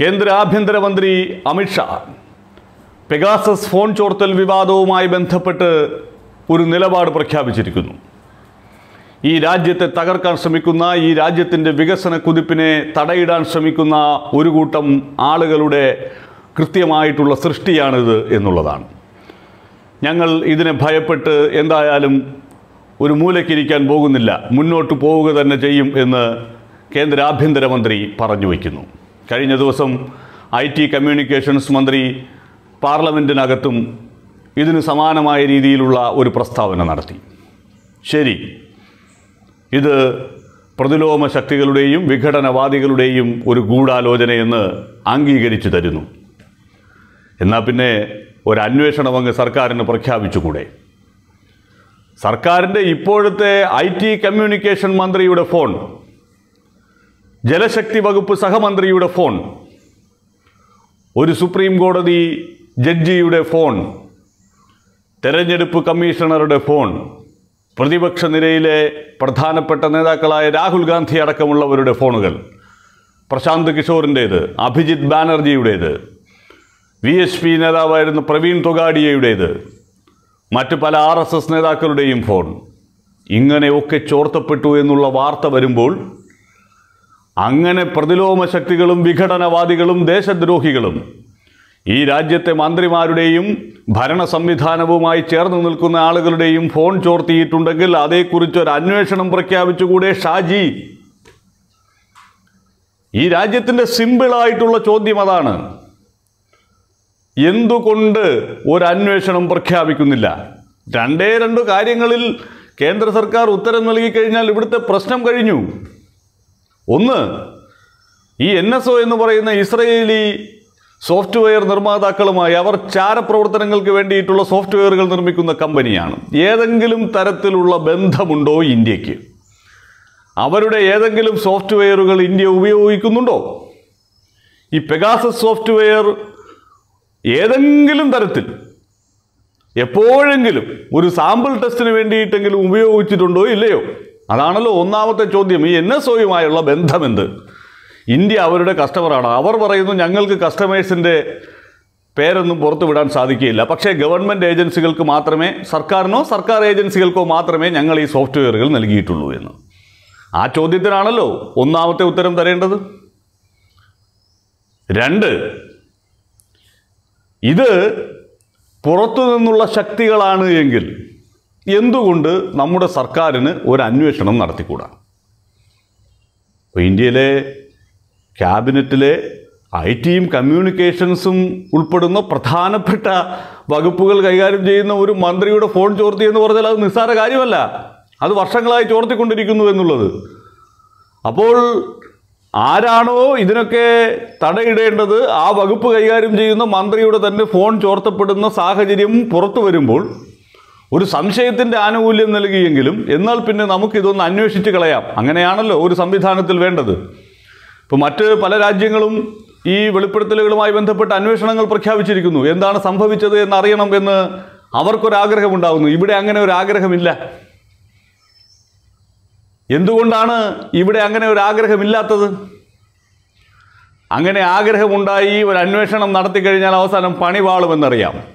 കേന്ദ്ര ആഭ്യന്തരമന്ത്രി Amit Shah Pegasus phone ചോർത്തൽ വിവാദവുമായി ബന്ധപ്പെട്ട് ഒരു നിലപാട് പ്രഖ്യാപിച്ചിരിക്കുന്നു ഈ രാജ്യത്തെ തകർക്കാൻ ശ്രമിക്കുന്ന ഈ രാജ്യത്തിൻ്റെ വികസന കുതിപ്പിനെ തടയിടാൻ ശ്രമിക്കുന്ന ഒരു കൂട്ടം ആളുകളുടെ കൃത്യമായിട്ടുള്ള സൃഷ്ടിയാണിത് എന്നുള്ളതാണ് ഞങ്ങൾ ഇതിനെ ഭയപ്പെട്ട് എന്തായാലും ഒരു മൂലയ്ക്കിരിക്കാൻ പോകുന്നില്ല മുന്നോട്ട് പോവുക തന്നെ ചെയ്യും എന്ന് കേന്ദ്ര ആഭ്യന്തരമന്ത്രി പറഞ്ഞു വയ്ക്കുന്നു കഴിഞ്ഞ ദിവസം ഐ ടി കമ്മ്യൂണിക്കേഷൻസ് മന്ത്രി പാർലമെൻറ്റിനകത്തും ഇതിന് സമാനമായ രീതിയിലുള്ള ഒരു പ്രസ്താവന നടത്തി ശരി ഇത് പ്രതിലോമ ശക്തികളുടെയും വിഘടനവാദികളുടെയും ഒരു ഗൂഢാലോചനയെന്ന് അംഗീകരിച്ചു തരുന്നു എന്നാൽ പിന്നെ ഒരു അന്വേഷണം അങ്ങ് സർക്കാരിന് പ്രഖ്യാപിച്ചുകൂടെ സർക്കാരിൻ്റെ ഇപ്പോഴത്തെ ഐ ടി കമ്മ്യൂണിക്കേഷൻ മന്ത്രിയുടെ ഫോൺ ജലശക്തി വകുപ്പ് സഹമന്ത്രിയുടെ ഫോൺ ഒരു സുപ്രീം കോടതി ജഡ്ജിയുടെ ഫോൺ തെരഞ്ഞെടുപ്പ് കമ്മീഷണറുടെ ഫോൺ പ്രതിപക്ഷ നിരയിലെ പ്രധാനപ്പെട്ട നേതാക്കളായ രാഹുൽ ഗാന്ധി അടക്കമുള്ളവരുടെ ഫോണുകൾ പ്രശാന്ത് കിഷോറിൻ്റേത് അഭിജിത് ബാനർജിയുടേത് വി എസ് പി നേതാവായിരുന്ന പ്രവീൺ തൊഗാഡിയയുടേത് മറ്റു പല ആർ എസ് എസ് നേതാക്കളുടെയും ഫോൺ ഇങ്ങനെയൊക്കെ ചോർത്തപ്പെട്ടു എന്നുള്ള വാർത്ത വരുമ്പോൾ അങ്ങനെ പ്രതിലോമ ശക്തികളും വിഘടനവാദികളും ദേശദ്രോഹികളും ഈ രാജ്യത്തെ മന്ത്രിമാരുടെയും ഭരണ സംവിധാനവുമായി ചേർന്ന് നിൽക്കുന്ന ആളുകളുടെയും ഫോൺ ചോർത്തിയിട്ടുണ്ടെങ്കിൽ അതേക്കുറിച്ചൊരു ഒരു അന്വേഷണം പ്രഖ്യാപിച്ചുകൂടെ ഷാജി ഈ രാജ്യത്തിൻ്റെ സിമ്പിളായിട്ടുള്ള ചോദ്യം അതാണ് എന്തുകൊണ്ട് ഒരു അന്വേഷണം പ്രഖ്യാപിക്കുന്നില്ല രണ്ടേ രണ്ട് കാര്യങ്ങളിൽ കേന്ദ്ര സർക്കാർ ഉത്തരം നൽകിക്കഴിഞ്ഞാൽ ഇവിടുത്തെ പ്രശ്നം കഴിഞ്ഞു ഒന്ന് ഈ എൻ എസ് ഒ എന്ന് പറയുന്ന ഇസ്രയേലി സോഫ്റ്റ്വെയർ നിർമ്മാതാക്കളുമായി അവർ ചാരപ്രവർത്തനങ്ങൾക്ക് വേണ്ടിയിട്ടുള്ള സോഫ്റ്റ്വെയറുകൾ നിർമ്മിക്കുന്ന കമ്പനിയാണ് ഏതെങ്കിലും തരത്തിലുള്ള ബന്ധമുണ്ടോ ഇന്ത്യക്ക് അവരുടെ ഏതെങ്കിലും സോഫ്റ്റ്വെയറുകൾ ഇന്ത്യ ഉപയോഗിക്കുന്നുണ്ടോ ഈ പെഗാസസ് സോഫ്റ്റ്വെയർ ഏതെങ്കിലും തരത്തിൽ എപ്പോഴെങ്കിലും ഒരു സാമ്പിൾ ടെസ്റ്റിന് വേണ്ടിയിട്ടെങ്കിലും ഉപയോഗിച്ചിട്ടുണ്ടോ ഇല്ലയോ അതാണല്ലോ ഒന്നാമത്തെ ചോദ്യം ഈ എൻ എസ് ഒയുമായുള്ള ബന്ധമെന്ത് ഇന്ത്യ അവരുടെ കസ്റ്റമറാണ് അവർ പറയുന്നു ഞങ്ങൾക്ക് കസ്റ്റമേഴ്സിൻ്റെ പേരൊന്നും പുറത്തു വിടാൻ സാധിക്കുകയില്ല പക്ഷേ ഗവൺമെൻറ് ഏജൻസികൾക്ക് മാത്രമേ സർക്കാരിനോ സർക്കാർ ഏജൻസികൾക്കോ മാത്രമേ ഞങ്ങൾ ഈ സോഫ്റ്റ്വെയറുകൾ നൽകിയിട്ടുള്ളൂ എന്ന് ആ ചോദ്യത്തിനാണല്ലോ ഒന്നാമത്തെ ഉത്തരം തരേണ്ടത് രണ്ട് ഇത് പുറത്തു നിന്നുള്ള ശക്തികളാണ് എങ്കിൽ എന്തുകൊണ്ട് നമ്മുടെ സർക്കാരിന് ഒരു അന്വേഷണം നടത്തിക്കൂടാ ഇപ്പോൾ ഇന്ത്യയിലെ ക്യാബിനറ്റിലെ ഐ ടിയും കമ്മ്യൂണിക്കേഷൻസും ഉൾപ്പെടുന്ന പ്രധാനപ്പെട്ട വകുപ്പുകൾ കൈകാര്യം ചെയ്യുന്ന ഒരു മന്ത്രിയുടെ ഫോൺ ചോർത്തി എന്ന് പറഞ്ഞാൽ അത് നിസ്സാര കാര്യമല്ല അത് വർഷങ്ങളായി ചോർത്തിക്കൊണ്ടിരിക്കുന്നു എന്നുള്ളത് അപ്പോൾ ആരാണോ ഇതിനൊക്കെ തടയിടേണ്ടത് ആ വകുപ്പ് കൈകാര്യം ചെയ്യുന്ന മന്ത്രിയുടെ തന്നെ ഫോൺ ചോർത്തപ്പെടുന്ന സാഹചര്യം പുറത്തു വരുമ്പോൾ ഒരു സംശയത്തിൻ്റെ ആനുകൂല്യം നൽകിയെങ്കിലും എന്നാൽ പിന്നെ നമുക്കിതൊന്ന് അന്വേഷിച്ച് കളയാം അങ്ങനെയാണല്ലോ ഒരു സംവിധാനത്തിൽ വേണ്ടത് ഇപ്പോൾ മറ്റ് പല രാജ്യങ്ങളും ഈ വെളിപ്പെടുത്തലുകളുമായി ബന്ധപ്പെട്ട് അന്വേഷണങ്ങൾ പ്രഖ്യാപിച്ചിരിക്കുന്നു എന്താണ് സംഭവിച്ചത് എന്നറിയണം എന്ന് അവർക്കൊരാഗ്രഹമുണ്ടാകുന്നു ഇവിടെ അങ്ങനെ ഒരു ആഗ്രഹമില്ല എന്തുകൊണ്ടാണ് ഇവിടെ അങ്ങനെ ഒരു ആഗ്രഹമില്ലാത്തത് അങ്ങനെ ആഗ്രഹമുണ്ടായി ഒരു അന്വേഷണം നടത്തി കഴിഞ്ഞാൽ അവസാനം പണി വാളുമെന്നറിയാം